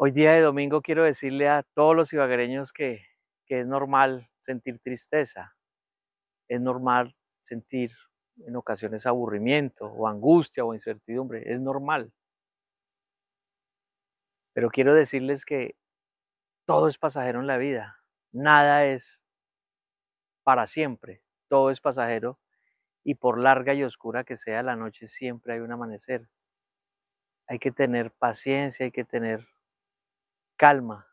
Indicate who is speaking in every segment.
Speaker 1: Hoy día de domingo quiero decirle a todos los ibaguereños que, que es normal sentir tristeza, es normal sentir en ocasiones aburrimiento o angustia o incertidumbre, es normal. Pero quiero decirles que todo es pasajero en la vida, nada es para siempre, todo es pasajero y por larga y oscura que sea la noche siempre hay un amanecer. Hay que tener paciencia, hay que tener calma.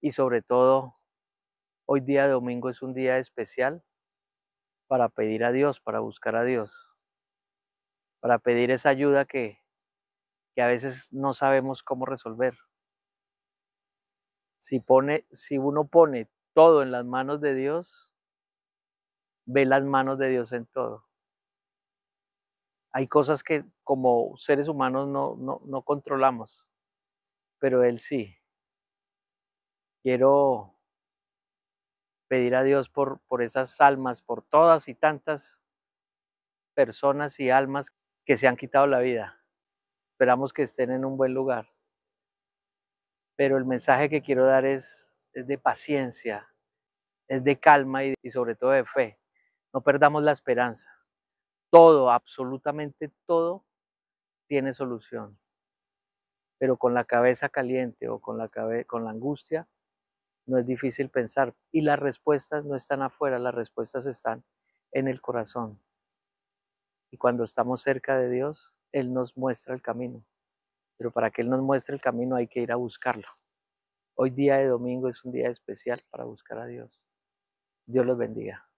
Speaker 1: Y sobre todo, hoy día domingo es un día especial para pedir a Dios, para buscar a Dios, para pedir esa ayuda que, que a veces no sabemos cómo resolver. Si, pone, si uno pone todo en las manos de Dios, ve las manos de Dios en todo. Hay cosas que como seres humanos no, no controlamos pero él sí. Quiero pedir a Dios por, por esas almas, por todas y tantas personas y almas que se han quitado la vida. Esperamos que estén en un buen lugar. Pero el mensaje que quiero dar es, de paciencia, es de calma y sobre todo de fe. No perdamos la esperanza. Todo, absolutamente todo, tiene solución pero con la cabeza caliente o con la, con la angustia, no es difícil pensar. Y las respuestas no están afuera, las respuestas están en el corazón. Y cuando estamos cerca de Dios, Él nos muestra el camino. Pero para que Él nos muestre el camino hay que ir a buscarlo. Hoy día de domingo es un día especial para buscar a Dios. Dios los bendiga.